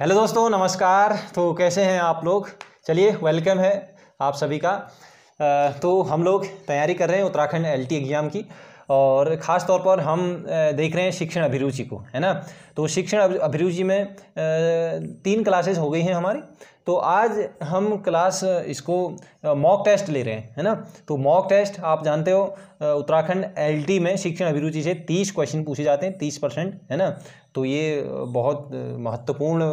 hello दोस्तों नमस्कार तो कैसे हैं आप लोग चलिए वेलकम है आप सभी का तो हम लोग तैयारी कर रहे हैं उत्तराखंड एल एग्ज़ाम की और ख़ास तौर पर हम देख रहे हैं शिक्षण अभिरुचि को है ना तो शिक्षण अभिरुचि में तीन क्लासेस हो गई हैं हमारी तो आज हम क्लास इसको मॉक टेस्ट ले रहे हैं है ना तो मॉक टेस्ट आप जानते हो उत्तराखंड एलटी में शिक्षण अभिरुचि से तीस क्वेश्चन पूछे जाते हैं तीस परसेंट है ना तो ये बहुत महत्वपूर्ण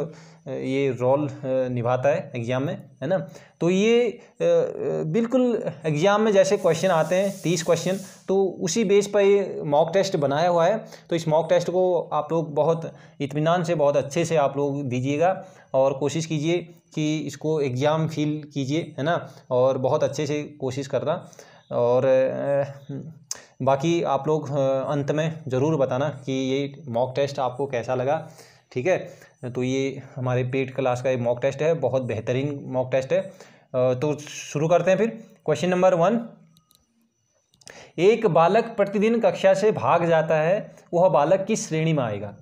ये रोल निभाता है एग्ज़ाम में है ना तो ये बिल्कुल एग्ज़ाम में जैसे क्वेश्चन आते हैं तीस क्वेश्चन तो उसी बेस पर ये मॉक टेस्ट बनाया हुआ है तो इस मॉक टेस्ट को आप लोग बहुत इतमान से बहुत अच्छे से आप लोग दीजिएगा और कोशिश कीजिए कि इसको एग्ज़ाम फील कीजिए है ना और बहुत अच्छे से कोशिश करना और बाकी आप लोग अंत में ज़रूर बताना कि ये मॉक टेस्ट आपको कैसा लगा ठीक है तो ये हमारे पेट क्लास का एक मॉक टेस्ट है बहुत बेहतरीन मॉक टेस्ट है तो शुरू करते हैं फिर क्वेश्चन नंबर वन एक बालक प्रतिदिन कक्षा से भाग जाता है वह बालक किस श्रेणी में आएगा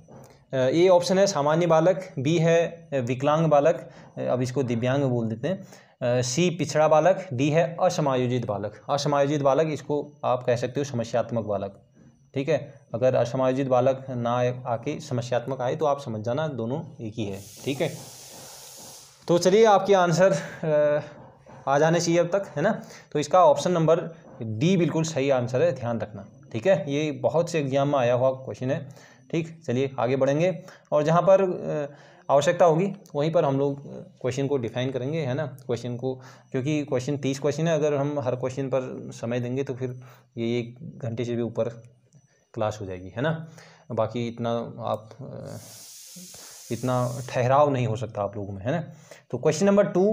ए ऑप्शन है सामान्य बालक बी है विकलांग बालक अब इसको दिव्यांग बोल देते हैं सी पिछड़ा बालक डी है असमायोजित बालक असमायोजित बालक इसको आप कह सकते हो समस्यात्मक बालक ठीक है अगर असमायोजित बालक ना आके समस्यात्मक आए तो आप समझ जाना दोनों एक ही है ठीक है तो चलिए आपके आंसर आ जाने चाहिए अब तक है ना तो इसका ऑप्शन नंबर डी बिल्कुल सही आंसर है ध्यान रखना ठीक है ये बहुत से एग्जाम में आया हुआ क्वेश्चन है ठीक चलिए आगे बढ़ेंगे और जहाँ पर आवश्यकता होगी वहीं पर हम लोग क्वेश्चन को डिफाइन करेंगे है ना क्वेश्चन को क्योंकि क्वेश्चन तीस क्वेश्चन है अगर हम हर क्वेश्चन पर समय देंगे तो फिर ये एक घंटे से भी ऊपर क्लास हो जाएगी है ना बाकी इतना आप इतना ठहराव नहीं हो सकता आप लोगों में है ना तो क्वेश्चन नंबर टू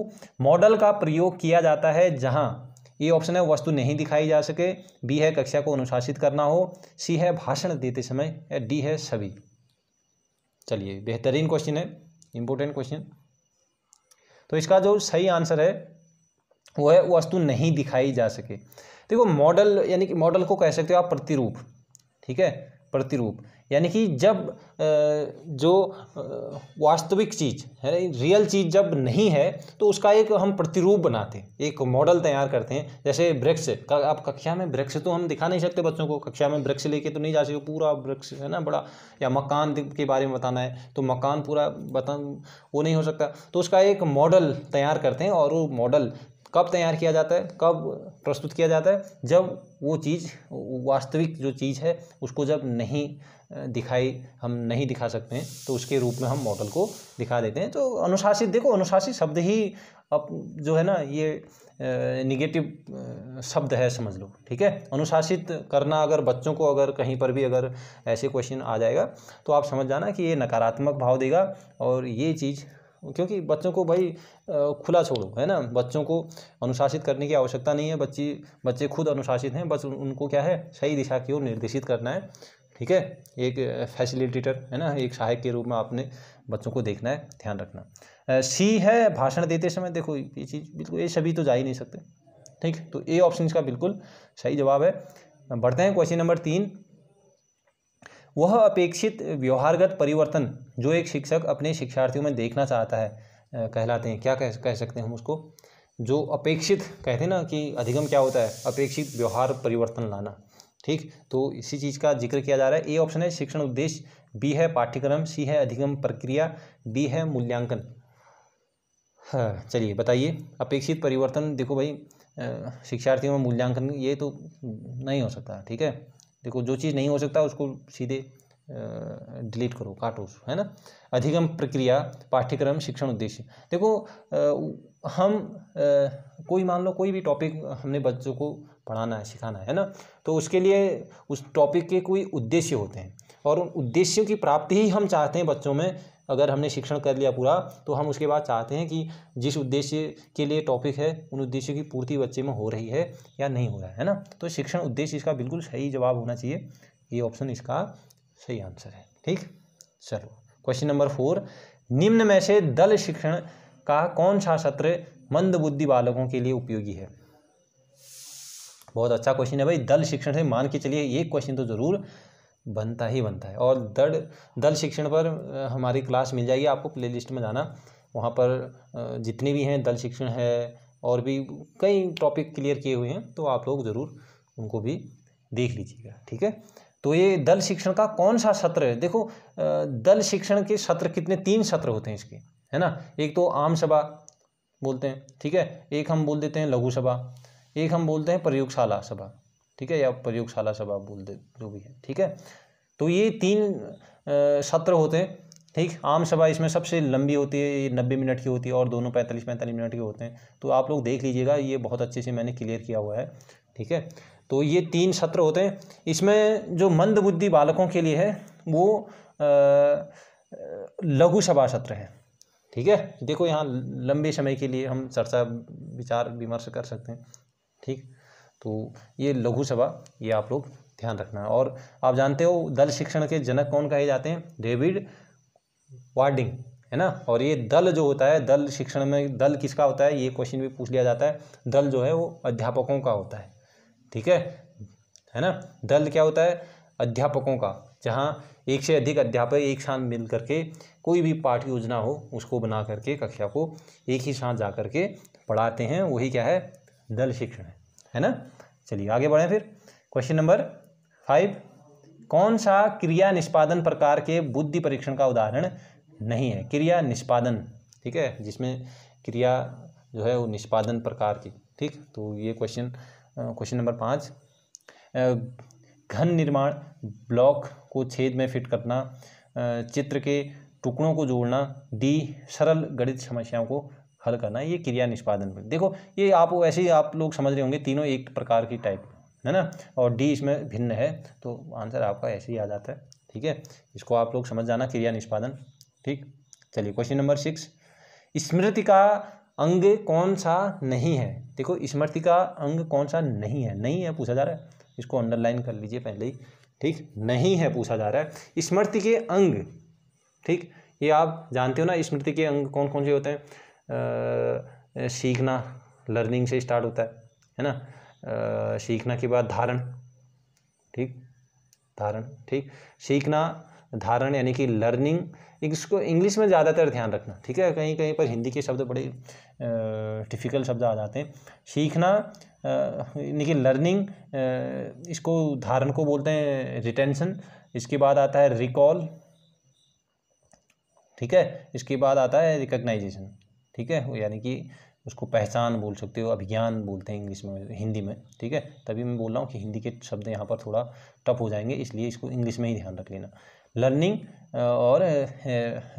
मॉडल का प्रयोग किया जाता है जहाँ ये ऑप्शन है वस्तु नहीं दिखाई जा सके बी है कक्षा को अनुशासित करना हो सी है भाषण देते समय या डी है सभी चलिए बेहतरीन क्वेश्चन है इंपॉर्टेंट क्वेश्चन तो इसका जो सही आंसर है वो है वस्तु नहीं दिखाई जा सके देखो मॉडल यानी कि मॉडल को कह सकते हो आप प्रतिरूप ठीक है प्रतिरूप यानी कि जब जो वास्तविक चीज़ है रियल चीज़ जब नहीं है तो उसका एक हम प्रतिरूप बनाते हैं एक मॉडल तैयार करते हैं जैसे वृक्ष आप कक्षा में वृक्ष तो हम दिखा नहीं सकते बच्चों को कक्षा में वृक्ष लेके तो नहीं जा सकते पूरा वृक्ष है ना बड़ा या मकान के बारे में बताना है तो मकान पूरा बता वो नहीं हो सकता तो उसका एक मॉडल तैयार करते हैं और वो मॉडल कब तैयार किया जाता है कब प्रस्तुत किया जाता है जब वो चीज़ वास्तविक जो चीज़ है उसको जब नहीं दिखाई हम नहीं दिखा सकते हैं तो उसके रूप में हम मॉडल को दिखा देते हैं तो अनुशासित देखो अनुशासित शब्द ही अब जो है ना ये निगेटिव शब्द है समझ लो ठीक है अनुशासित करना अगर बच्चों को अगर कहीं पर भी अगर ऐसे क्वेश्चन आ जाएगा तो आप समझ जाना कि ये नकारात्मक भाव देगा और ये चीज़ क्योंकि बच्चों को भाई खुला छोड़ो है ना बच्चों को अनुशासित करने की आवश्यकता नहीं है बच्ची बच्चे खुद अनुशासित हैं बस उनको क्या है सही दिशा की ओर निर्देशित करना है ठीक है एक फैसिलिटेटर है ना एक सहायक के रूप में आपने बच्चों को देखना है ध्यान रखना सी है भाषण देते समय देखो ये चीज़ बिल्कुल ये सभी तो जा ही नहीं सकते ठीक तो ए ऑप्शन इसका बिल्कुल सही जवाब है बढ़ते हैं क्वेश्चन नंबर तीन वह अपेक्षित व्यवहारगत परिवर्तन जो एक शिक्षक अपने शिक्षार्थियों में देखना चाहता है कहलाते हैं क्या कह कह सकते हैं हम उसको जो अपेक्षित कहते हैं ना कि अधिगम क्या होता है अपेक्षित व्यवहार परिवर्तन लाना ठीक तो इसी चीज़ का जिक्र किया जा रहा है ए ऑप्शन है शिक्षण उद्देश्य बी है पाठ्यक्रम सी है अधिगम प्रक्रिया डी है मूल्यांकन हाँ चलिए बताइए अपेक्षित परिवर्तन देखो भाई शिक्षार्थियों में मूल्यांकन ये तो नहीं हो सकता ठीक है देखो जो चीज़ नहीं हो सकता उसको सीधे डिलीट करो काटो है ना अधिगम प्रक्रिया पाठ्यक्रम शिक्षण उद्देश्य देखो आ, हम आ, कोई मान लो कोई भी टॉपिक हमने बच्चों को पढ़ाना है सिखाना है ना तो उसके लिए उस टॉपिक के कोई उद्देश्य होते हैं और उन उद्देश्यों की प्राप्ति ही हम चाहते हैं बच्चों में अगर हमने शिक्षण कर लिया पूरा तो हम उसके बाद चाहते हैं कि जिस उद्देश्य के लिए टॉपिक है उन उद्देश्यों की पूर्ति बच्चे में हो रही है या नहीं हो रहा है ना तो शिक्षण उद्देश्य इसका बिल्कुल सही जवाब होना चाहिए ये ऑप्शन इसका सही आंसर है ठीक चलो क्वेश्चन नंबर फोर निम्न में से दल शिक्षण का कौन सा सत्र मंदबुद्धि बालकों के लिए उपयोगी है बहुत अच्छा क्वेश्चन है भाई दल शिक्षण से मान के चलिए ये क्वेश्चन तो ज़रूर बनता ही बनता है और दड़ दल शिक्षण पर हमारी क्लास मिल जाएगी आपको प्लेलिस्ट में जाना वहाँ पर जितने भी हैं दल शिक्षण है और भी कई टॉपिक क्लियर किए हुए हैं तो आप लोग ज़रूर उनको भी देख लीजिएगा ठीक है तो ये दल शिक्षण का कौन सा सत्र है देखो दल शिक्षण के सत्र कितने तीन सत्र होते हैं इसके है ना एक तो आम सभा बोलते हैं ठीक है एक हम बोल देते हैं लघु सभा एक हम बोलते हैं प्रयोगशाला सभा ठीक है या प्रयोगशाला सभा बोलते जो भी है ठीक है तो ये तीन सत्र होते हैं ठीक आम सभा इसमें सबसे लंबी होती है ये नब्बे मिनट की होती है और दोनों पैंतालीस पैंतालीस मिनट के होते हैं तो आप लोग देख लीजिएगा ये बहुत अच्छे से मैंने क्लियर किया हुआ है ठीक है तो ये तीन सत्र होते हैं इसमें जो मंदबुद्धि बालकों के लिए है वो लघु सभा सत्र है ठीक है देखो यहाँ लंबे समय के लिए हम चर्चा विचार विमर्श कर सकते हैं ठीक तो ये लघु सभा ये आप लोग ध्यान रखना है और आप जानते हो दल शिक्षण के जनक कौन कहे जाते हैं डेविड वार्डिंग है ना और ये दल जो होता है दल शिक्षण में दल किसका होता है ये क्वेश्चन भी पूछ लिया जाता है दल जो है वो अध्यापकों का होता है ठीक है है ना दल क्या होता है अध्यापकों का जहाँ एक से अधिक अध्यापक एक साथ मिल करके कोई भी पाठ योजना हो उसको बना करके कक्षा को एक ही साथ जा करके पढ़ाते हैं वही क्या है दल शिक्षण है है ना चलिए आगे बढ़ें फिर क्वेश्चन नंबर फाइव कौन सा क्रिया निष्पादन प्रकार के बुद्धि परीक्षण का उदाहरण नहीं है क्रिया निष्पादन ठीक है जिसमें क्रिया जो है वो निष्पादन प्रकार की ठीक तो ये क्वेश्चन क्वेश्चन नंबर पाँच घन निर्माण ब्लॉक को छेद में फिट करना चित्र के टुकड़ों को जोड़ना डी सरल गणित समस्याओं को हल करना ये क्रिया निष्पादन पर देखो ये आप वैसे ही आप लोग समझ रहे होंगे तीनों एक प्रकार की टाइप है ना और डी इसमें भिन्न है तो आंसर आपका ऐसे ही आ जाता है ठीक है इसको आप लोग समझ जाना क्रिया निष्पादन ठीक चलिए क्वेश्चन नंबर सिक्स स्मृति का अंग कौन सा नहीं है देखो स्मृति का अंग कौन सा नहीं है नहीं है पूछा जा रहा है इसको अंडरलाइन कर लीजिए पहले ही ठीक नहीं है पूछा जा रहा है स्मृति के अंग ठीक ये आप जानते हो ना स्मृति के अंग कौन कौन से होते हैं सीखना लर्निंग से स्टार्ट होता है है ना सीखना के बाद धारण ठीक धारण ठीक सीखना धारण यानी कि लर्निंग इसको इंग्लिश में ज़्यादातर ध्यान रखना ठीक है कहीं कहीं पर हिंदी के शब्द बड़े डिफ़िकल्ट शब्द आ जाते हैं सीखना यानी कि लर्निंग इसको धारण को बोलते हैं रिटेंशन इसके बाद आता है रिकॉल ठीक है इसके बाद आता है रिकग्नाइजेशन ठीक है यानी कि उसको पहचान बोल सकते हो अभिज्ञान बोलते हैं इंग्लिश में हिंदी में ठीक है तभी मैं बोल रहा हूँ कि हिंदी के शब्द यहाँ पर थोड़ा टफ हो जाएंगे इसलिए इसको इंग्लिश में ही ध्यान रख लेना लर्निंग और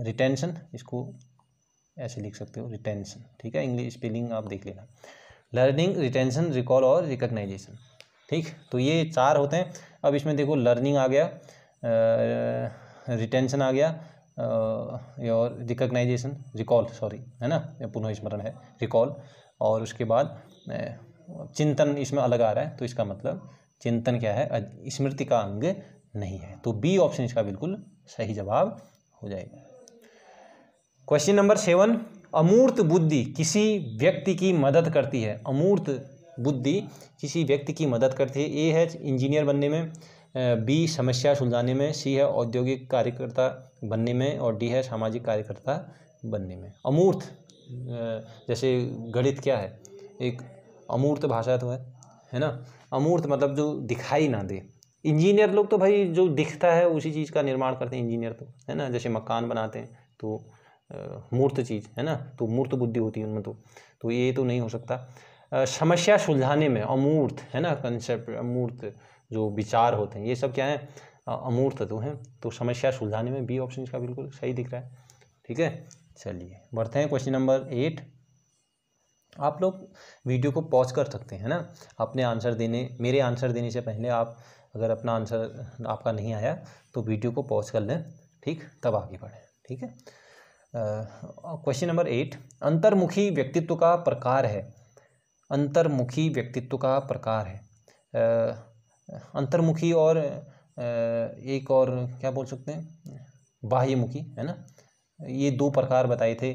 रिटेंशन इसको ऐसे लिख सकते हो रिटेंशन ठीक है इंग्लिश स्पेलिंग आप देख लेना लर्निंग रिटेंशन रिकॉल और रिकग्नाइजेशन ठीक तो ये चार होते हैं अब इसमें देखो लर्निंग आ गया रिटेंशन आ गया योर रिकग्नाइजेशन रिकॉल सॉरी है ना पुनः स्मरण है रिकॉल और उसके बाद चिंतन इसमें अलग आ रहा है तो इसका मतलब चिंतन क्या है स्मृति का अंग नहीं है तो बी ऑप्शन इसका बिल्कुल सही जवाब हो जाएगा क्वेश्चन नंबर सेवन अमूर्त बुद्धि किसी व्यक्ति की मदद करती है अमूर्त बुद्धि किसी व्यक्ति की मदद करती है ए है इंजीनियर बनने में बी समस्या सुलझाने में सी है औद्योगिक कार्यकर्ता बनने में और डी है सामाजिक कार्यकर्ता बनने में अमूर्त जैसे गणित क्या है एक अमूर्त भाषा तो है है ना अमूर्त मतलब जो दिखाई ना दे इंजीनियर लोग तो भाई जो दिखता है उसी चीज़ का निर्माण करते हैं इंजीनियर तो है ना जैसे मकान बनाते हैं तो मूर्त चीज़ है ना तो मूर्त बुद्धि होती है उनमें तो तो ये तो नहीं हो सकता समस्या सुलझाने में अमूर्त है ना कंसेप्ट अमूर्त जो विचार होते हैं ये सब क्या है अमूर्त तत्व तो हैं तो समस्या सुलझाने में बी ऑप्शन इसका बिल्कुल सही दिख रहा है ठीक है चलिए बढ़ते हैं क्वेश्चन नंबर एट आप लोग वीडियो को पॉज कर सकते हैं ना अपने आंसर देने मेरे आंसर देने से पहले आप अगर अपना आंसर आपका नहीं आया तो वीडियो को पॉज कर लें ठीक तब आगे बढ़ें ठीक है क्वेश्चन नंबर एट अंतर्मुखी व्यक्तित्व का प्रकार है अंतर्मुखी व्यक्तित्व का प्रकार है uh, अंतर्मुखी और एक और क्या बोल सकते हैं बाह्यमुखी है ना ये दो प्रकार बताए थे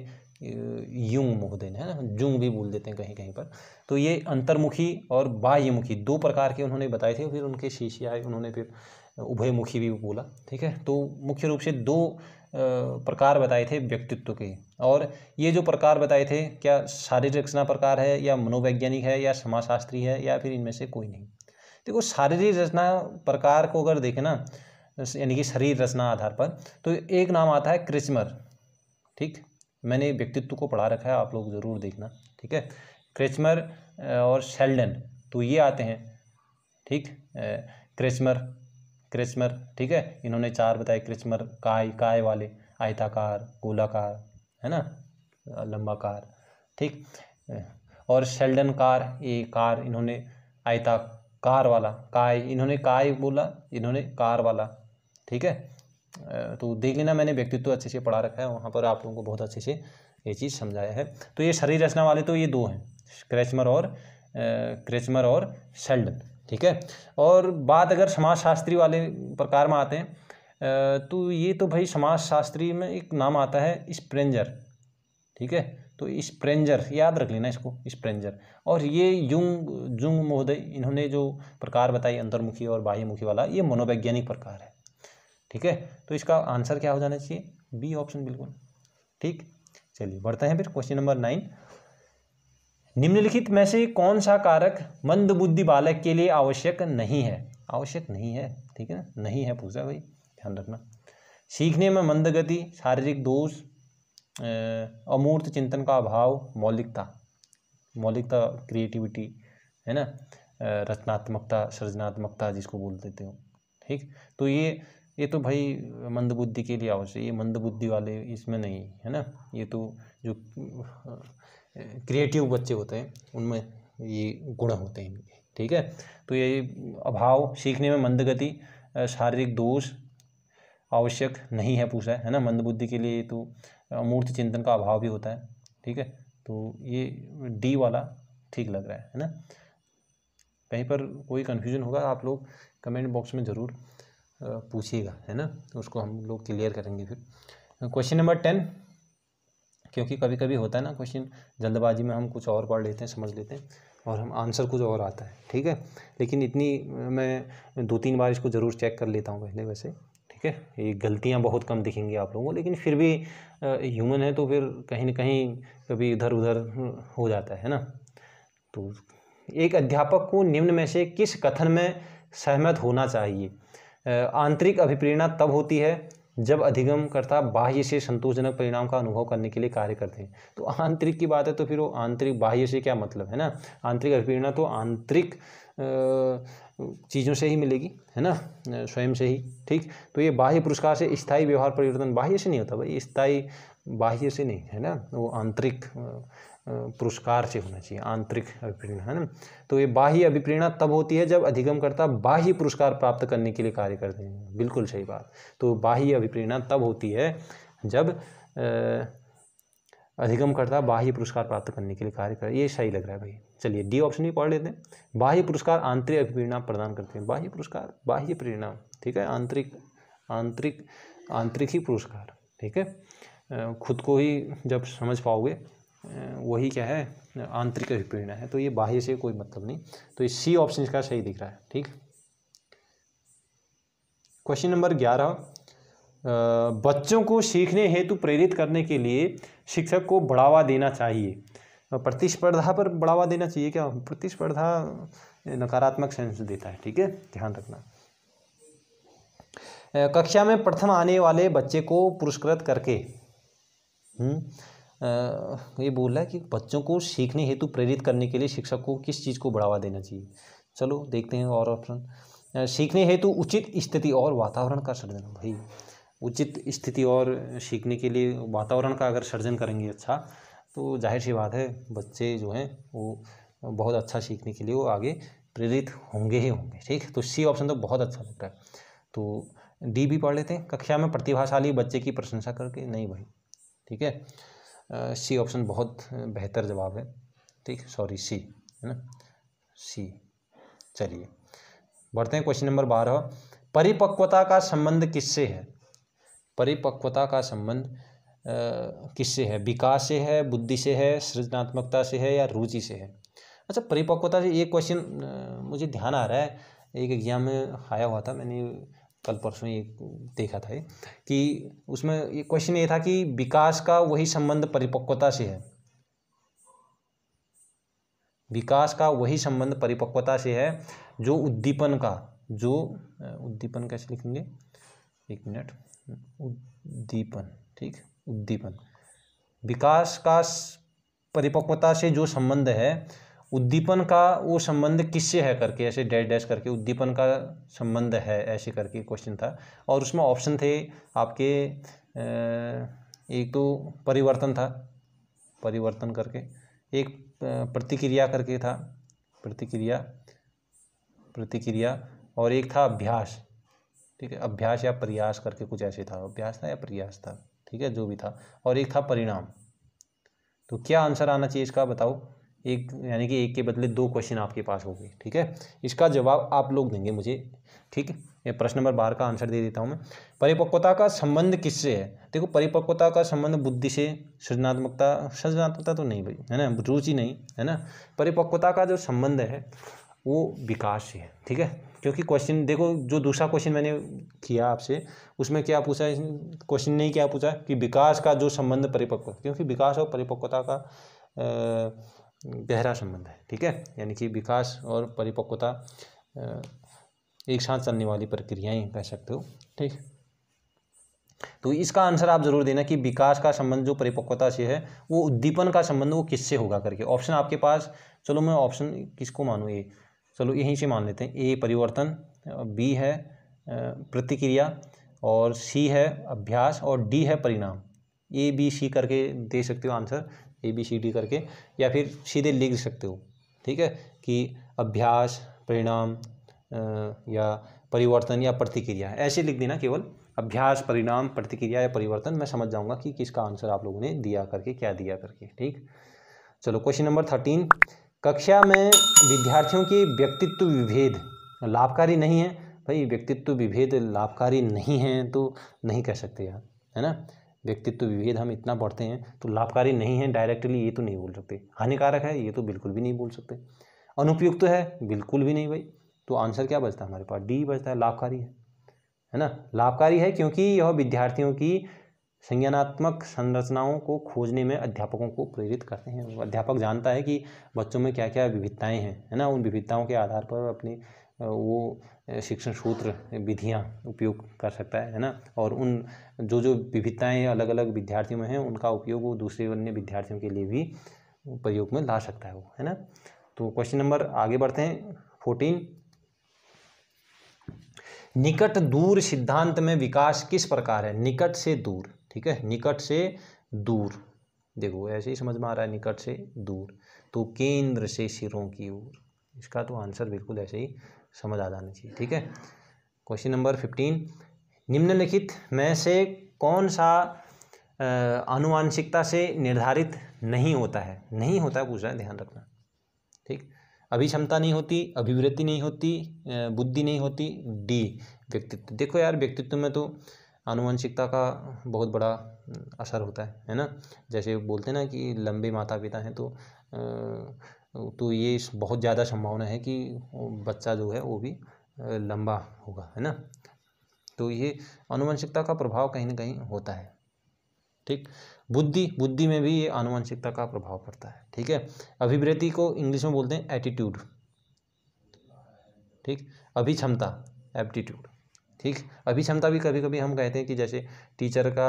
युंग मुखदेन है ना जुंग भी बोल देते हैं कहीं कहीं पर तो ये अंतर्मुखी और बाह्यमुखी दो प्रकार के उन्होंने बताए थे फिर उनके शिष्य आए उन्होंने फिर उभयमुखी भी बोला ठीक है तो मुख्य रूप से दो प्रकार बताए थे व्यक्तित्व के और ये जो प्रकार बताए थे क्या शारीरिक रचना प्रकार है या मनोवैज्ञानिक है या समाजशास्त्री है या फिर इनमें से कोई नहीं देखो तो शारीरिक रचना प्रकार को अगर देखें ना यानी कि शरीर रचना आधार पर तो एक नाम आता है क्रिचमर ठीक मैंने व्यक्तित्व को पढ़ा रखा है आप लोग ज़रूर देखना ठीक है क्रिचमर और शेल्डन तो ये आते हैं ठीक क्रिचमर क्रिचमर ठीक है इन्होंने चार बताए क्रिचमर काय काय वाले आयताकार गोलाकार है ना लंबाकार ठीक और शेल्डन कार ये कार इन्होंने आयता कार वाला काय इन्होंने काय बोला इन्होंने कार वाला ठीक है तो देख लेना मैंने व्यक्तित्व अच्छे से पढ़ा रखा है वहाँ पर आप लोगों को बहुत अच्छे से ये चीज़ समझाया है तो ये शरीर रचना वाले तो ये दो हैं क्रेचमर और क्रेचमर और शेल्डन ठीक है और बात अगर समाजशास्त्री वाले प्रकार में आते हैं तो ये तो भाई समाजशास्त्री में एक नाम आता है स्प्रेंजर ठीक है तो स्प्रेंजर याद रख लेना इसको स्प्रेंजर और ये युंग जुंग महोदय इन्होंने जो प्रकार बताई अंतर्मुखी और बाह्यमुखी वाला ये मनोवैज्ञानिक प्रकार है ठीक है तो इसका आंसर क्या हो जाना चाहिए बी ऑप्शन बिल्कुल ठीक चलिए बढ़ते हैं फिर क्वेश्चन नंबर नाइन निम्नलिखित में से कौन सा कारक मंदबुद्धि बालक के लिए आवश्यक नहीं है आवश्यक नहीं है ठीक है ना नहीं है पूछा भाई ध्यान रखना सीखने में मंदगति शारीरिक दोष अमूर्त चिंतन का अभाव मौलिकता मौलिकता क्रिएटिविटी है ना रचनात्मकता सृजनात्मकता जिसको बोल देते हो ठीक तो ये ये तो भाई मंदबुद्धि के लिए आवश्यक ये मंदबुद्धि वाले इसमें नहीं है ना ये तो जो क्रिएटिव बच्चे होते हैं उनमें ये गुण होते हैं इनके ठीक है तो ये अभाव सीखने में मंदगति शारीरिक दोष आवश्यक नहीं है पूछा है ना मंदबुद्धि के लिए तो मूर्ति चिंतन का अभाव भी होता है ठीक है तो ये डी वाला ठीक लग रहा है है ना कहीं पर कोई कन्फ्यूजन होगा आप लोग कमेंट बॉक्स में ज़रूर पूछिएगा है ना उसको हम लोग क्लियर करेंगे फिर क्वेश्चन नंबर टेन क्योंकि कभी कभी होता है ना क्वेश्चन जल्दबाजी में हम कुछ और पढ़ लेते हैं समझ लेते हैं और हम आंसर कुछ और आता है ठीक है लेकिन इतनी मैं दो तीन बार इसको ज़रूर चेक कर लेता हूँ पहले वैसे ठीक है ये गलतियाँ बहुत कम दिखेंगी आप लोगों को लेकिन फिर भी ह्यूमन है तो फिर कहीं ना कहीं कभी इधर उधर हो जाता है ना तो एक अध्यापक को निम्न में से किस कथन में सहमत होना चाहिए आंतरिक अभिप्रेरणा तब होती है जब अधिगमकर्ता बाह्य से संतोषजनक परिणाम का अनुभव करने के लिए कार्य करते हैं तो आंतरिक की बात है तो फिर वो आंतरिक बाह्य से क्या मतलब है ना आंतरिक अभिप्रेरणा तो आंतरिक चीज़ों से ही मिलेगी है ना स्वयं से ही ठीक तो ये बाह्य पुरस्कार से स्थायी व्यवहार परिवर्तन बाह्य से नहीं होता भाई स्थायी बाह्य से नहीं है ना वो आंतरिक पुरस्कार से होना चाहिए आंतरिक अभिप्रेरणा है ना तो ये बाह्य अभिप्रेरणा तब होती है जब अधिगमकर्ता बाह्य पुरस्कार प्राप्त करने के लिए कार्य करते हैं बिल्कुल सही बात तो बाह्य अभिप्रेरणा तब होती है जब अधिगमकर्ता बाह्य पुरस्कार प्राप्त करने के लिए कार्य कर ये सही लग रहा है भाई चलिए डी ऑप्शन भी पढ़ लेते हैं बाह्य पुरस्कार आंतरिक अभिप्रेरणा प्रदान करते हैं बाह्य पुरस्कार बाह्य प्रेरणा ठीक है आंतरिक आंतरिक आंतरिक ही पुरस्कार ठीक है खुद को ही जब समझ पाओगे वही क्या है आंतरिक अभिप्रेरणा है तो ये बाह्य से कोई मतलब नहीं तो ये सी ऑप्शन इसका सही दिख रहा है ठीक क्वेश्चन नंबर ग्यारह बच्चों को सीखने हेतु प्रेरित करने के लिए शिक्षक को बढ़ावा देना चाहिए प्रतिस्पर्धा पर बढ़ावा देना चाहिए क्या प्रतिस्पर्धा नकारात्मक सेंस देता है ठीक है ध्यान रखना कक्षा में प्रथम आने वाले बच्चे को पुरस्कृत करके हम्म, ये बोल रहा है कि बच्चों को सीखने हेतु प्रेरित करने के लिए शिक्षक को किस चीज़ को बढ़ावा देना चाहिए चलो देखते हैं और ऑप्शन सीखने हेतु उचित स्थिति और वातावरण का सृजन भाई उचित स्थिति और सीखने के लिए वातावरण का अगर सृजन करेंगे अच्छा तो जाहिर सी बात है बच्चे जो हैं वो बहुत अच्छा सीखने के लिए वो आगे प्रेरित होंगे ही होंगे ठीक तो सी ऑप्शन तो बहुत अच्छा लगता है तो डी भी पढ़ लेते हैं कक्षा में प्रतिभाशाली बच्चे की प्रशंसा करके नहीं भाई ठीक है सी ऑप्शन बहुत बेहतर जवाब है ठीक सॉरी सी है ना सी चलिए बढ़ते हैं क्वेश्चन नंबर बारह परिपक्वता का संबंध किससे है परिपक्वता का संबंध किससे है विकास से है बुद्धि से है सृजनात्मकता से है या रुचि से है अच्छा परिपक्वता से ये क्वेश्चन मुझे ध्यान आ रहा है एक एग्ज़ाम में आया हुआ था मैंने कल परसों ये देखा था ये कि उसमें ये क्वेश्चन ये था कि विकास का वही संबंध परिपक्वता से है विकास का वही संबंध परिपक्वता से है जो उद्दीपन का जो उद्दीपन कैसे लिखेंगे एक मिनट उद्दीपन ठीक है उद्दीपन विकास का परिपक्वता से जो संबंध है उद्दीपन का वो संबंध किससे है करके ऐसे डैश डैश करके उद्दीपन का संबंध है ऐसे करके क्वेश्चन था और उसमें ऑप्शन थे आपके एक तो परिवर्तन था परिवर्तन करके एक प्रतिक्रिया करके था प्रतिक्रिया प्रतिक्रिया और एक था अभ्यास ठीक है अभ्यास या प्रयास करके कुछ ऐसे था अभ्यास था या प्रयास था ठीक है जो भी था और एक था परिणाम तो क्या आंसर आना चाहिए इसका बताओ एक यानी कि एक के बदले दो क्वेश्चन आपके पास होंगे ठीक है इसका जवाब आप लोग देंगे मुझे ठीक है प्रश्न नंबर बारह का आंसर दे देता हूँ मैं परिपक्वता का संबंध किससे है देखो परिपक्वता का संबंध बुद्धि से सृजनात्मकता सृजनात्मकता तो नहीं भाई है ना रुचि नहीं है ना परिपक्वता का जो संबंध है वो विकास से है ठीक है क्योंकि क्वेश्चन देखो जो दूसरा क्वेश्चन मैंने किया आपसे उसमें क्या पूछा क्वेश्चन नहीं क्या पूछा कि विकास का जो संबंध परिपक्व क्योंकि विकास और परिपक्वता का गहरा संबंध है ठीक है यानी कि विकास और परिपक्वता एक साथ चलने वाली प्रक्रियाएं कह सकते हो ठीक तो इसका आंसर आप जरूर देना कि विकास का संबंध जो परिपक्वता से है वो उद्दीपन का संबंध वो किससे होगा करके ऑप्शन आपके पास चलो मैं ऑप्शन किसको मानूँ ये चलो यहीं से मान लेते हैं ए परिवर्तन बी है प्रतिक्रिया और सी है अभ्यास और डी है परिणाम ए बी सी करके दे सकते हो answer A B C D करके या फिर सीधे लिख सकते हो ठीक है कि अभ्यास परिणाम या परिवर्तन या प्रतिक्रिया ऐसे लिख देना केवल अभ्यास परिणाम प्रतिक्रिया या परिवर्तन मैं समझ जाऊंगा कि किसका आंसर आप लोगों ने दिया करके क्या दिया करके ठीक चलो क्वेश्चन नंबर थर्टीन कक्षा में विद्यार्थियों की व्यक्तित्व विभेद लाभकारी नहीं है भाई व्यक्तित्व विभेद लाभकारी नहीं है तो नहीं कह सकते यार है ना व्यक्तित्व विभेद हम इतना पढ़ते हैं तो लाभकारी नहीं है डायरेक्टली ये तो नहीं बोल सकते हानिकारक है ये तो बिल्कुल भी नहीं बोल सकते अनुपयुक्त तो है बिल्कुल भी नहीं भाई तो आंसर क्या बचता है हमारे पास डी बचता है लाभकारी है है ना लाभकारी है क्योंकि यह विद्यार्थियों की संज्ञानात्मक संरचनाओं को खोजने में अध्यापकों को प्रेरित करते हैं अध्यापक जानता है कि बच्चों में क्या क्या विविधताएं हैं है ना उन विविधताओं के आधार पर अपनी वो शिक्षण सूत्र विधियाँ उपयोग कर सकता है है ना और उन जो जो विविधताएं अलग अलग विद्यार्थियों में हैं उनका उपयोग वो दूसरे अन्य विद्यार्थियों के लिए भी प्रयोग में ला सकता है वो है ना तो क्वेश्चन नंबर आगे बढ़ते हैं फोर्टीन निकट दूर सिद्धांत में विकास किस प्रकार है निकट से दूर ठीक है निकट से दूर देखो ऐसे ही समझ में आ रहा है निकट से दूर तो केंद्र से सिरों की ओर इसका तो आंसर बिल्कुल ऐसे ही समझ आ जाना चाहिए ठीक है क्वेश्चन नंबर फिफ्टीन निम्नलिखित में से कौन सा आनुवांशिकता से निर्धारित नहीं होता है नहीं होता है पूछ रहा है ध्यान रखना ठीक अभी क्षमता नहीं होती अभिवृत्ति नहीं होती बुद्धि नहीं होती डी व्यक्तित्व देखो यार व्यक्तित्व में तो आनुवंशिकता का बहुत बड़ा असर होता है है ना जैसे बोलते हैं ना कि लंबे माता पिता हैं तो तो ये बहुत ज़्यादा संभावना है कि बच्चा जो है वो भी लंबा होगा है ना तो ये आनुवंशिकता का प्रभाव कहीं ना कहीं होता है ठीक बुद्धि बुद्धि में भी ये आनुवंशिकता का प्रभाव पड़ता है ठीक है अभिवृत्ति को इंग्लिश में बोलते हैं एटीट्यूड ठीक अभिक्षमता एप्टीट्यूड ठीक अभिक्षमता भी कभी कभी हम कहते हैं कि जैसे टीचर का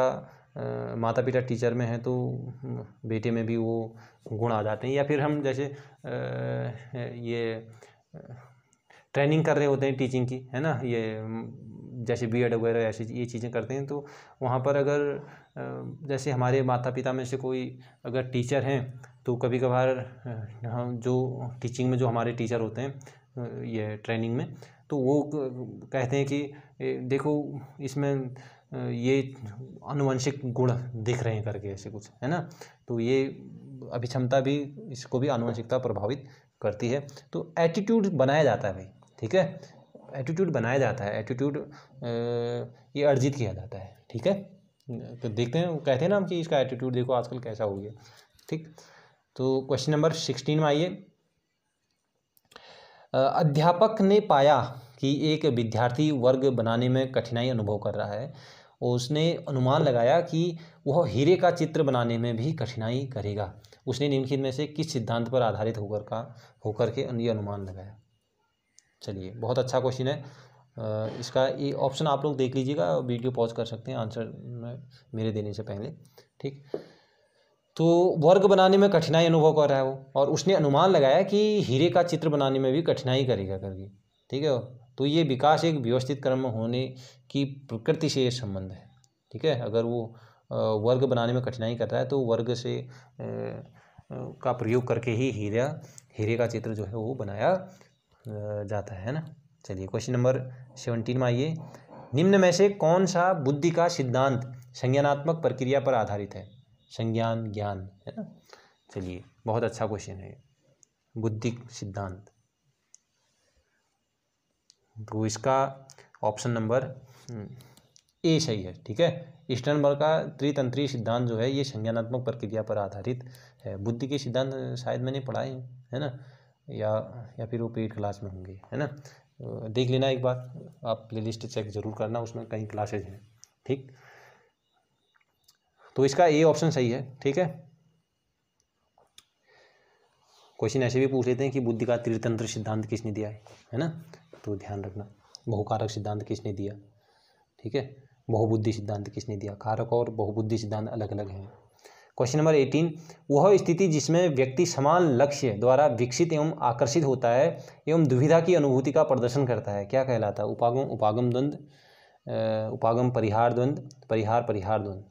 आ, माता पिता टीचर में है तो हम्म, बेटे में भी वो गुण आ जाते हैं या फिर हम जैसे आ, ये ट्रेनिंग कर रहे होते हैं टीचिंग की है ना ये हम्म, जैसे बी एड वगैरह ऐसी ये चीज़ें करते हैं तो वहाँ पर अगर जैसे हमारे माता पिता में से कोई अगर टीचर हैं तो कभी कभार हम जो टीचिंग में जो हमारे टीचर होते हैं ये ट्रेनिंग में तो वो कहते हैं कि देखो इसमें ये अनुवंशिक गुण दिख रहे हैं करके ऐसे कुछ है ना तो ये अभिक्षमता भी इसको भी आनुवंशिकता प्रभावित करती है तो एटीट्यूड बनाया जाता है भाई ठीक है एटीट्यूड बनाया जाता है एटीट्यूड ये अर्जित किया जाता है ठीक है तो देखते हैं कहते हैं ना हम कि इसका एटीट्यूड देखो आजकल कैसा हो गया ठीक तो क्वेश्चन नंबर सिक्सटीन में आइए अध्यापक ने पाया कि एक विद्यार्थी वर्ग बनाने में कठिनाई अनुभव कर रहा है और उसने अनुमान लगाया कि वह हीरे का चित्र बनाने में भी कठिनाई करेगा उसने निम्नलिखित में से किस सिद्धांत पर आधारित होकर का होकर के ये अनुमान लगाया चलिए बहुत अच्छा क्वेश्चन है इसका ये ऑप्शन आप लोग देख लीजिएगा वीडियो पॉज कर सकते हैं आंसर मेरे देने से पहले ठीक तो वर्ग बनाने में कठिनाई अनुभव कर रहा है वो और उसने अनुमान लगाया कि हीरे का चित्र बनाने में भी कठिनाई करेगा करके ठीक है तो ये विकास एक व्यवस्थित क्रम में होने की प्रकृति से ये संबंध है ठीक है अगर वो वर्ग बनाने में कठिनाई कर रहा है तो वर्ग से का प्रयोग करके ही हीरा हीरे का चित्र जो है वो बनाया जाता है ना चलिए क्वेश्चन नंबर सेवनटीन में आइए निम्न में से कौन सा बुद्धि का सिद्धांत संज्ञानात्मक प्रक्रिया पर आधारित है संज्ञान ज्ञान है ना चलिए बहुत अच्छा क्वेश्चन है बुद्धिक सिद्धांत तो इसका ऑप्शन नंबर ए सही है ठीक है स्टर्नबर्ग का त्रितंत्री सिद्धांत जो है ये संज्ञानात्मक प्रक्रिया पर आधारित है बुद्धि के सिद्धांत शायद मैंने पढ़ाए हैं है ना या या फिर वो पेड क्लास में होंगे है ना देख लेना एक बार आप प्लेलिस्ट चेक ज़रूर करना उसमें कई क्लासेज हैं ठीक तो इसका ए ऑप्शन सही है ठीक है क्वेश्चन ऐसे भी पूछ लेते हैं कि बुद्धि का त्रितंत्र सिद्धांत किसने दिया है है ना तो ध्यान रखना बहुकारक सिद्धांत किसने दिया ठीक है बहुबुद्धि सिद्धांत किसने दिया कारक और बहुबुद्धि सिद्धांत अलग अलग हैं क्वेश्चन नंबर एटीन वह स्थिति जिसमें व्यक्ति समान लक्ष्य द्वारा विकसित एवं आकर्षित होता है एवं दुविधा की अनुभूति का प्रदर्शन करता है क्या कहलाता है उपागम उपागम द्वंद्व उपागम परिहार द्वंद्व परिहार परिहार द्वंद्व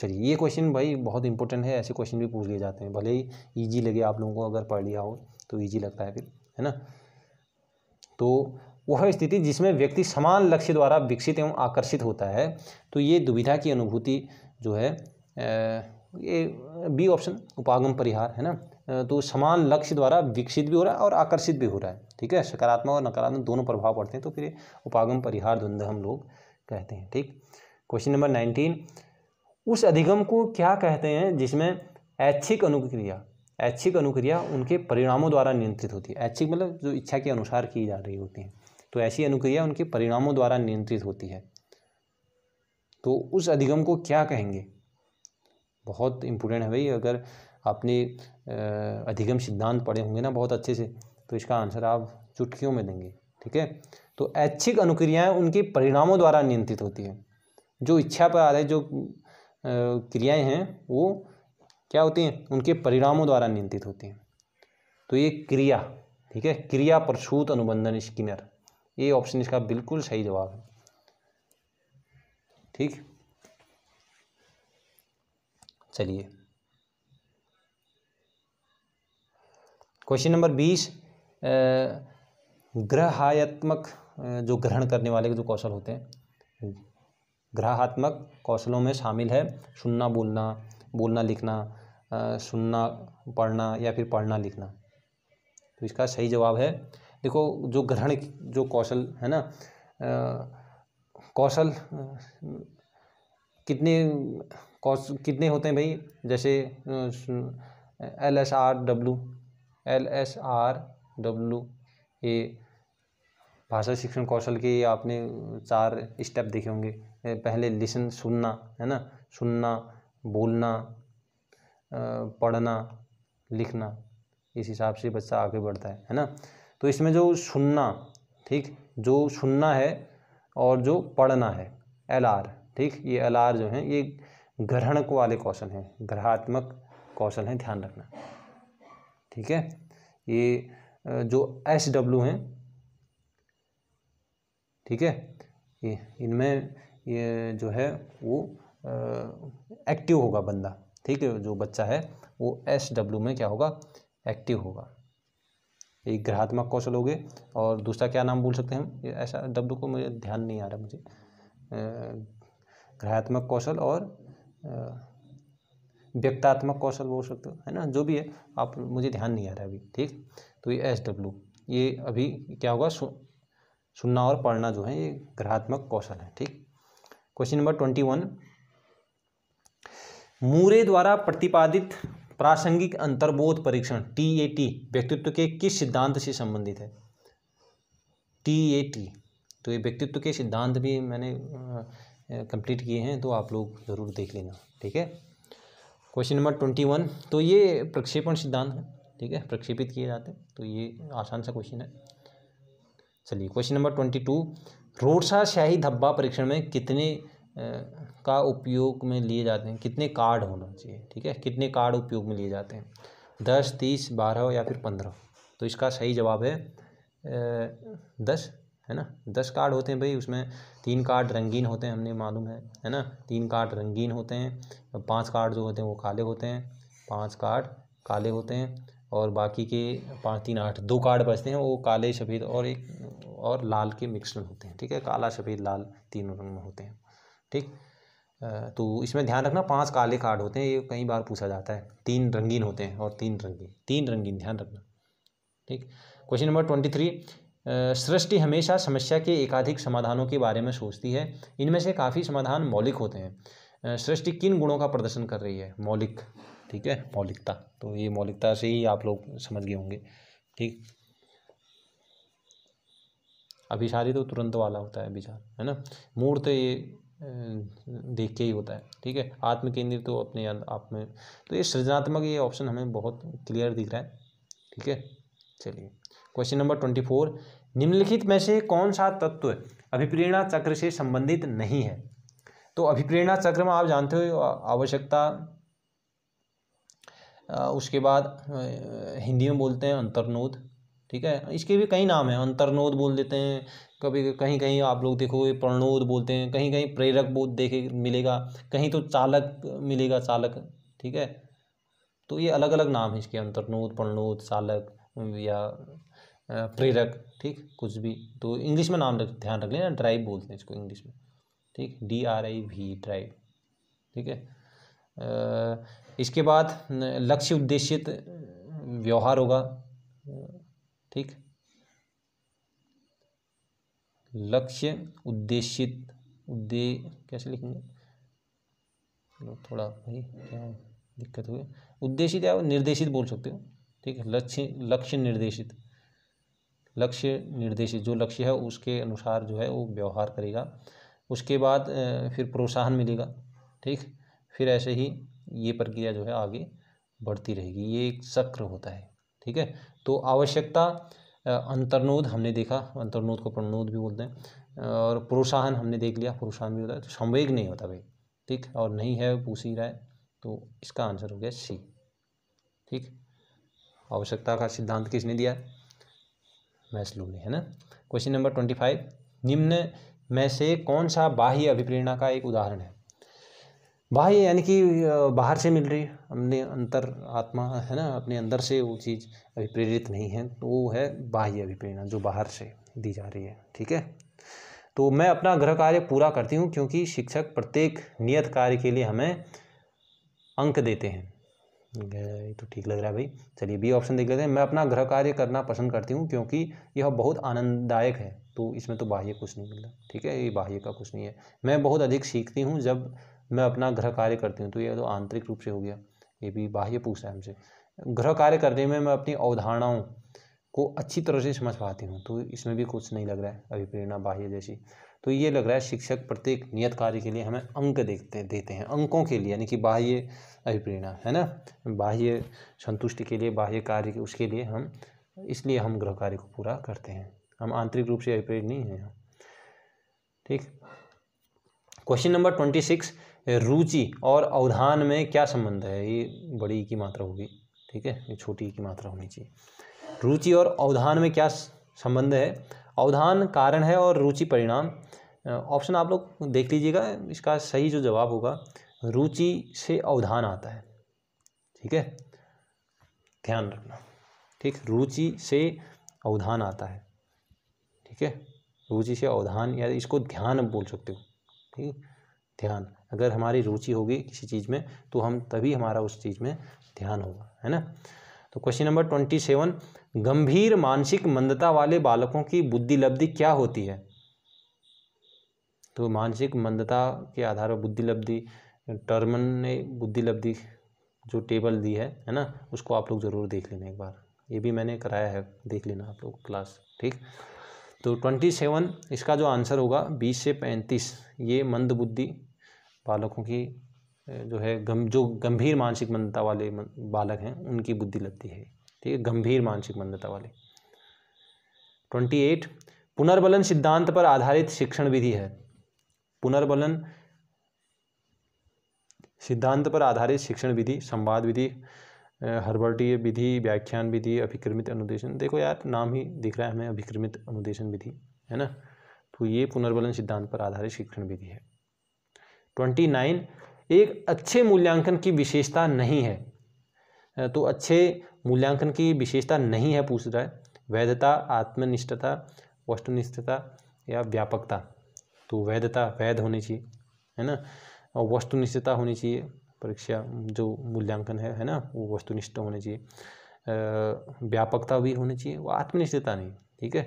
चलिए ये क्वेश्चन भाई बहुत इंपॉर्टेंट है ऐसे क्वेश्चन भी पूछ लिए जाते हैं भले ही ईजी लगे आप लोगों को अगर पढ़ लिया हो तो ईजी लगता है फिर है ना तो वह स्थिति जिसमें व्यक्ति समान लक्ष्य द्वारा विकसित एवं आकर्षित होता है तो ये दुविधा की अनुभूति जो है ये बी ऑप्शन उपागम परिहार है ना तो समान लक्ष्य द्वारा विकसित भी हो रहा है और आकर्षित भी हो रहा है ठीक है सकारात्मक और नकारात्मक दोनों प्रभाव पड़ते हैं तो फिर उपागम परिहार द्वंद्व हम लोग कहते हैं ठीक क्वेश्चन नंबर नाइनटीन उस अधिगम को क्या कहते हैं जिसमें ऐच्छिक अनुक्रिया ऐच्छिक अनुक्रिया उनके परिणामों द्वारा नियंत्रित होती है ऐच्छिक मतलब जो इच्छा के अनुसार की जा रही होती है तो ऐसी अनुक्रिया उनके परिणामों द्वारा नियंत्रित होती है तो उस अधिगम को क्या कहेंगे बहुत इम्पोर्टेंट है भाई अगर आपने अधिगम सिद्धांत पढ़े होंगे ना बहुत अच्छे से तो इसका आंसर आप चुटकियों में देंगे ठीक है तो ऐच्छिक अनुक्रियाएँ उनके परिणामों द्वारा नियंत्रित होती है जो इच्छा पर आधारित जो क्रियाएं हैं वो क्या होती हैं उनके परिणामों द्वारा नियंत्रित होती हैं तो ये क्रिया ठीक है क्रिया प्रसूत अनुबंधन स्किनर ये ऑप्शन इसका बिल्कुल सही जवाब है ठीक चलिए क्वेश्चन नंबर बीस ग्रहायत्मक जो ग्रहण करने वाले के जो कौशल होते हैं ग्रहात्मक कौशलों में शामिल है सुनना बोलना बोलना लिखना सुनना पढ़ना या फिर पढ़ना लिखना तो इसका सही जवाब है देखो जो ग्रहण जो कौशल है ना कौशल कितने कौश कितने होते हैं भाई जैसे L S R W L S R W ये भाषा शिक्षण कौशल के आपने चार स्टेप देखे होंगे पहले लिसन सुनना है ना सुनना बोलना पढ़ना लिखना इस हिसाब से बच्चा आगे बढ़ता है है ना तो इसमें जो सुनना ठीक जो सुनना है और जो पढ़ना है एल आर ठीक ये एल आर जो है ये ग्रहणक वाले कौशल हैं ग्रहात्मक कौशल हैं ध्यान रखना ठीक है ये जो एस डब्ल्यू हैं ठीक है ये इनमें जो है वो एक्टिव होगा बंदा ठीक है जो बच्चा है वो एस डब्ल्यू में क्या होगा एक्टिव होगा एक ग्रहात्मक कौशल हो गए और दूसरा क्या नाम बोल सकते हैं हम ये ऐसा डब्ल्यू को मुझे ध्यान नहीं आ रहा मुझे ग्रहात्मक कौशल और व्यक्तात्मक कौशल बोल सकते हो है ना जो भी है आप मुझे ध्यान नहीं आ रहा अभी ठीक तो ये एस डब्ल्यू ये अभी क्या होगा सु, सुनना और पढ़ना जो है ये ग्रहात्मक कौशल है ठीक question number twenty one Moore द्वारा प्रतिपादित प्रासंगिक अंतर्बोध परीक्षण टी ए टी व्यक्तित्व के किस सिद्धांत से संबंधित है टी ए टी तो ये व्यक्तित्व के सिद्धांत भी मैंने कंप्लीट किए हैं तो आप लोग ज़रूर देख लेना ठीक है क्वेश्चन नंबर ट्वेंटी वन तो ये प्रक्षेपण सिद्धांत है ठीक है प्रक्षेपित किए जाते हैं तो ये आसान सा क्वेश्चन है चलिए question number twenty two Rorschach शाही धब्बा परीक्षण में कितने का उपयोग में लिए जाते हैं कितने कार्ड होना चाहिए ठीक है कितने कार्ड उपयोग में लिए जाते हैं दस तीस बारह या फिर पंद्रह तो इसका सही जवाब है दस है ना दस कार्ड होते हैं भाई उसमें तीन कार्ड रंगीन होते हैं हमने मालूम है है ना तीन कार्ड रंगीन होते हैं पांच कार्ड जो होते हैं वो काले होते हैं पांच कार्ड काले होते हैं और बाकी के पाँच तीन आठ दो कार्ड बचते हैं वो काले सफ़ेद और एक और लाल के मिक्सचर होते हैं ठीक है काला सफ़ेद लाल तीनों रंग में होते हैं ठीक तो इसमें ध्यान रखना पांच काले कार्ड होते हैं ये कई बार पूछा जाता है तीन रंगीन होते हैं और तीन रंगीन तीन रंगीन ध्यान रखना ठीक क्वेश्चन नंबर ट्वेंटी थ्री सृष्टि हमेशा समस्या के एकाधिक समाधानों के बारे में सोचती है इनमें से काफ़ी समाधान मौलिक होते हैं सृष्टि किन गुणों का प्रदर्शन कर रही है मौलिक ठीक है मौलिकता तो ये मौलिकता से ही आप लोग समझ गए होंगे ठीक अभिशारी तो तुरंत वाला होता है अभिसार है ना मूर्त ये देख के ही होता है ठीक है आत्म केंद्रित तो अपने आप में तो ये सृजनात्मक ये ऑप्शन हमें बहुत क्लियर दिख रहा है ठीक है चलिए क्वेश्चन नंबर ट्वेंटी फोर निम्नलिखित में से कौन सा तत्व अभिप्रेरणा चक्र से संबंधित नहीं है तो अभिप्रेरणा चक्र में आप जानते हो आवश्यकता उसके बाद हिंदी में बोलते हैं अंतर्नोद ठीक है इसके भी कई नाम हैं अंतर्नोद बोल देते हैं कभी कहीं कहीं आप लोग देखोगे प्रणोद बोलते हैं कहीं कहीं प्रेरक बोध देखे मिलेगा कहीं तो चालक मिलेगा चालक ठीक है तो ये अलग अलग नाम है इसके अंतर्नोद प्रणोद चालक या प्रेरक ठीक कुछ भी तो इंग्लिश में नाम रख ध्यान रख लेना ड्राइव बोलते हैं इसको इंग्लिश में ठीक D R I V drive ठीक है इसके बाद लक्ष्य उद्देश्यित व्यवहार होगा ठीक लक्ष्य उद्देश्यित उद्दे कैसे लिखेंगे थोड़ा भाई क्या दिक्कत हुई उद्देशित या निर्देशित बोल सकते हो ठीक है लक्ष्य लक्ष्य निर्देशित लक्ष्य निर्देशित जो लक्ष्य है उसके अनुसार जो है वो व्यवहार करेगा उसके बाद फिर प्रोत्साहन मिलेगा ठीक फिर ऐसे ही ये प्रक्रिया जो है आगे बढ़ती रहेगी ये एक चक्र होता है ठीक है तो आवश्यकता अंतर्नोद हमने देखा अंतर्नोद को प्रणोद भी बोलते हैं और प्रोत्साहन हमने देख लिया पुरुषाहन भी होता है तो संवेग नहीं होता भाई ठीक और नहीं है पूछ ही रहा है तो इसका आंसर हो गया सी ठीक आवश्यकता का सिद्धांत किसने दिया मैस्लू ने है ना क्वेश्चन नंबर ट्वेंटी फाइव निम्न में से कौन सा बाह्य अभिप्रेरणा का एक उदाहरण है बाह्य यानी कि बाहर से मिल रही हमने अंतर आत्मा है ना अपने अंदर से वो चीज़ अभिप्रेरित नहीं है तो वो है बाह्य अभिप्रेरणा जो बाहर से दी जा रही है ठीक है तो मैं अपना गृह कार्य पूरा करती हूँ क्योंकि शिक्षक प्रत्येक नियत कार्य के लिए हमें अंक देते हैं ये तो ठीक लग रहा है भाई चलिए बी ऑप्शन देख लेते हैं मैं अपना गृह कार्य करना पसंद करती हूँ क्योंकि यह बहुत आनंददायक है तो इसमें तो बाह्य कुछ नहीं मिल रहा ठीक है ये बाह्य का कुछ नहीं है मैं बहुत अधिक सीखती हूँ जब मैं अपना ग्रह कार्य करती हूँ तो ये तो आंतरिक रूप से हो गया ये भी बाह्य पूछ रहा है हमसे ग्रह कार्य करने में मैं अपनी अवधारणाओं को अच्छी तरह से समझ पाती हूँ तो इसमें भी कुछ नहीं लग रहा है अभिप्रेरणा बाह्य जैसी तो ये लग रहा है शिक्षक प्रत्येक नियत कार्य के लिए हमें अंक देखते देते हैं अंकों के लिए यानी कि बाह्य अभिप्रेरणा है ना बाह्य संतुष्टि के लिए बाह्य कार्य उसके लिए हम इसलिए हम गृह कार्य को पूरा करते हैं हम आंतरिक रूप से अभिप्रेरित नहीं हैं ठीक क्वेश्चन नंबर ट्वेंटी सिक्स रुचि और अवधान में क्या संबंध है ये बड़ी की मात्रा होगी ठीक है ये छोटी की मात्रा होनी चाहिए रुचि और अवधान में क्या संबंध है अवधान कारण है और रुचि परिणाम ऑप्शन आप लोग देख लीजिएगा इसका सही जो जवाब होगा रुचि से अवधान आता है ठीक है ध्यान रखना ठीक रुचि से अवधान आता है ठीक है रुचि से अवधान या इसको ध्यान बोल सकते हो ठीक है ध्यान अगर हमारी रुचि होगी किसी चीज़ में तो हम तभी हमारा उस चीज़ में ध्यान होगा है ना तो क्वेश्चन नंबर ट्वेंटी सेवन गंभीर मानसिक मंदता वाले बालकों की बुद्धि लब्धि क्या होती है तो मानसिक मंदता के आधार पर बुद्धि लब्धि टर्मन ने बुद्धि लब्धि जो टेबल दी है है ना उसको आप लोग ज़रूर देख लेना एक बार ये भी मैंने कराया है देख लेना आप लोग क्लास ठीक तो ट्वेंटी सेवन इसका जो आंसर होगा बीस से पैंतीस ये मंद बुद्धि बालकों की जो है गम जो गंभीर मानसिक मंदता वाले बालक हैं उनकी बुद्धि लगती है ठीक है गंभीर मानसिक मंदता वाले ट्वेंटी एट पुनर्बलन सिद्धांत पर आधारित शिक्षण विधि है पुनर्बलन सिद्धांत पर आधारित शिक्षण विधि संवाद विधि हर्बर्टीय विधि व्याख्यान विधि अभिक्रमित अनुदेशन देखो यार नाम ही दिख रहा है हमें अभिक्रमित अनुदेशन विधि है ना तो ये पुनर्बलन सिद्धांत पर आधारित शिक्षण विधि है ट्वेंटी नाइन एक अच्छे मूल्यांकन की विशेषता नहीं है तो अच्छे मूल्यांकन की विशेषता नहीं है पूछ रहा है वैधता आत्मनिष्ठता वस्तुनिष्ठता या व्यापकता तो वैधता वैध होनी चाहिए है ना और वस्तुनिष्ठता होनी चाहिए परीक्षा जो मूल्यांकन है है ना वो वस्तुनिष्ठ होने चाहिए व्यापकता भी होनी चाहिए वो आत्मनिष्ठता नहीं ठीक है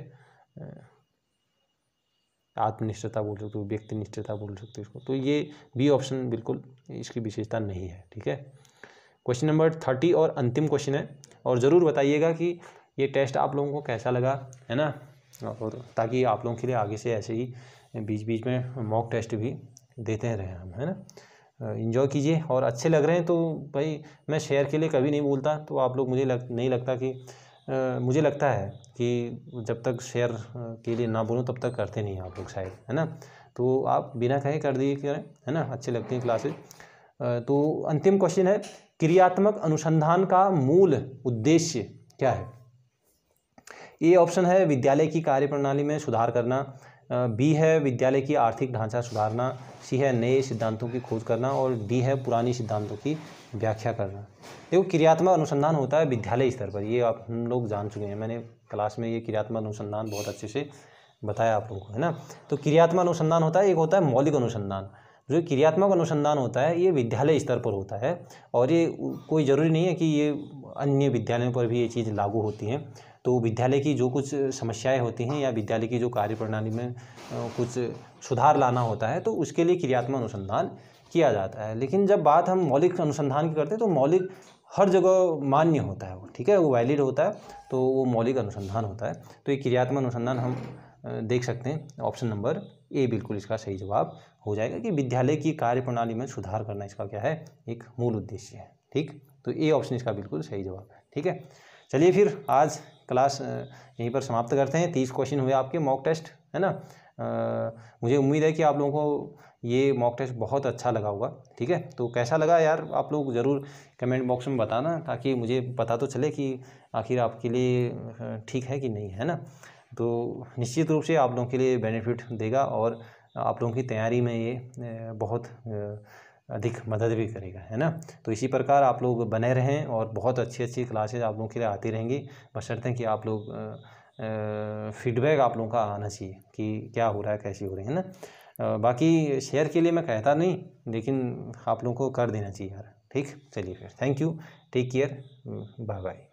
आत्मनिष्ठता बोल सकते हो व्यक्ति निष्ठता बोल सकते हो इसको तो ये बी ऑप्शन बिल्कुल इसकी विशेषता नहीं है ठीक है क्वेश्चन नंबर थर्टी और अंतिम क्वेश्चन है और ज़रूर बताइएगा कि ये टेस्ट आप लोगों को कैसा लगा है ना और ताकि आप लोगों के लिए आगे से ऐसे ही बीच बीच में मॉक टेस्ट भी देते रहें हम है ना इन्जॉय कीजिए और अच्छे लग रहे हैं तो भाई मैं शेयर के लिए कभी नहीं बोलता तो आप लोग मुझे लग नहीं लगता कि मुझे लगता है कि जब तक शेयर के लिए ना बोलूँ तब तक करते नहीं आप लोग शायद है ना तो आप बिना कहे कर दिए करें है ना अच्छे लगते हैं क्लासेज तो अंतिम क्वेश्चन है क्रियात्मक अनुसंधान का मूल उद्देश्य क्या है ए ऑप्शन है विद्यालय की कार्यप्रणाली में सुधार करना बी है विद्यालय की आर्थिक ढांचा सुधारना सी है नए सिद्धांतों की खोज करना और डी है पुरानी सिद्धांतों की व्याख्या करना देखो क्रियात्मक अनुसंधान होता है विद्यालय स्तर पर ये आप हम लोग जान चुके हैं मैंने क्लास में ये क्रियात्मक अनुसंधान बहुत अच्छे से बताया आप लोगों को है ना तो क्रियात्मक अनुसंधान होता है एक होता है मौलिक अनुसंधान जो क्रियात्मक अनुसंधान होता है ये विद्यालय स्तर पर होता है और ये कोई ज़रूरी नहीं है कि ये अन्य विद्यालयों पर भी ये चीज़ लागू होती हैं तो विद्यालय की जो कुछ समस्याएं होती हैं या विद्यालय की जो कार्य प्रणाली में कुछ सुधार लाना होता है तो उसके लिए क्रियात्मक अनुसंधान किया जाता है लेकिन जब बात हम मौलिक अनुसंधान की करते हैं तो मौलिक हर जगह मान्य होता है वो ठीक है वो वैलिड होता है तो वो मौलिक अनुसंधान होता है तो ये क्रियात्मक अनुसंधान हम देख सकते हैं ऑप्शन नंबर ए बिल्कुल इसका सही जवाब हो जाएगा कि विद्यालय की कार्यप्रणाली में सुधार करना इसका क्या है एक मूल उद्देश्य है ठीक तो ए ऑप्शन इसका बिल्कुल सही जवाब है ठीक है चलिए फिर आज क्लास यहीं पर समाप्त करते हैं तीस क्वेश्चन हुए आपके मॉक टेस्ट है ना आ, मुझे उम्मीद है कि आप लोगों को ये मॉक टेस्ट बहुत अच्छा लगा होगा ठीक है तो कैसा लगा यार आप लोग ज़रूर कमेंट बॉक्स में बताना ताकि मुझे पता तो चले कि आखिर आपके लिए ठीक है कि नहीं है ना तो निश्चित रूप से आप लोगों के लिए बेनिफिट देगा और आप लोगों की तैयारी में ये बहुत अधिक मदद भी करेगा है ना तो इसी प्रकार आप लोग बने रहें और बहुत अच्छी अच्छी क्लासेज आप लोगों के लिए आती रहेंगी बस हैं कि आप लोग फीडबैक आप लोगों का आना चाहिए कि क्या हो रहा है कैसी हो रही है ना बाकी शेयर के लिए मैं कहता नहीं लेकिन आप लोगों को कर देना चाहिए यार ठीक चलिए फिर thank you take care bye bye